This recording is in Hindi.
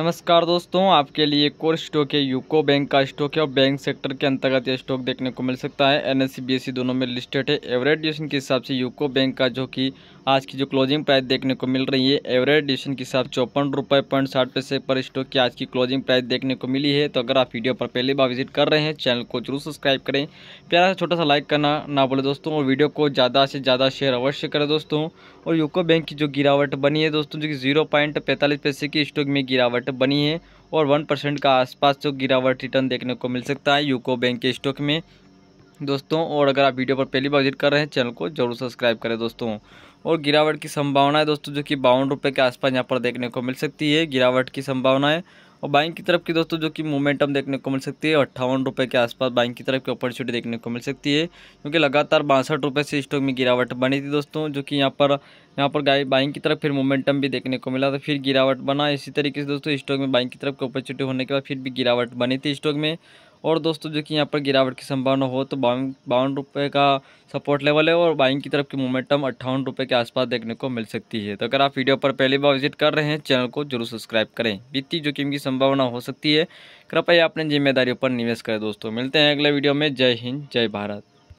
नमस्कार दोस्तों आपके लिए कोर स्टॉक है यूको बैंक का स्टॉक है और बैंक सेक्टर के अंतर्गत यह स्टॉक देखने को मिल सकता है एस सी दोनों में लिस्टेड है एवरेज ड्यूशन के हिसाब से यूको बैंक का जो कि आज की जो क्लोजिंग प्राइस देखने को मिल रही है एवरेज ड्यूशन के हिसाब से चौपन रुपये पॉइंट साठ पैसे पर स्टॉक की आज की क्लोजिंग प्राइस देखने को मिली है तो अगर आप वीडियो पर पहली बार विजिट कर रहे हैं चैनल को जरूर सब्सक्राइब करें प्यारा सा छोटा सा लाइक करना ना बोले दोस्तों और वीडियो को ज़्यादा से ज़्यादा शेयर अवश्य करें दोस्तों और यूको बैंक की जो गिरावट बनी है दोस्तों जो कि जीरो पैसे की स्टॉक में गिरावट गिरावट बनी है और वन परसेंट का आसपास जो गिरावट रिटर्न देखने को मिल सकता है यूको बैंक के स्टॉक में दोस्तों और अगर आप वीडियो पर पहली बार विजिट कर रहे हैं चैनल को जरूर सब्सक्राइब करें दोस्तों और गिरावट की संभावना है दोस्तों जो कि बावन रुपये के आसपास यहाँ पर देखने को मिल सकती है गिरावट की संभावना है और बाइंग की तरफ की दोस्तों जो कि मोमेंटम देखने को मिल सकती है अट्ठावन रुपये के आसपास बाइंग की तरफ की अपॉर्चुनिटी देखने को मिल सकती है क्योंकि लगातार बासठ रुपये से स्टॉक में गिरावट बनी थी दोस्तों जो कि यहाँ पर यहाँ पर गाय बाइंग की तरफ फिर मोमेंटम भी देखने को मिला था तो फिर गिरावट बना इसी तरीके से दोस्तों स्टॉक में बाइंग की तरफ की अपॉर्चुनिटी होने के बाद फिर भी गिरावट बनी थी स्टॉक में और दोस्तों जो कि यहाँ पर गिरावट की संभावना हो तो बावन बावन रुपये का सपोर्ट लेवल है और बाइंग की तरफ की मोमेंटम अट्ठावन रुपये के आसपास देखने को मिल सकती है तो अगर आप वीडियो पर पहली बार विजिट कर रहे हैं चैनल को जरूर सब्सक्राइब करें वित्तीय जोखिम की संभावना हो सकती है कृपया अपने जिम्मेदारियों पर निवेश करें दोस्तों मिलते हैं अगले वीडियो में जय हिंद जय भारत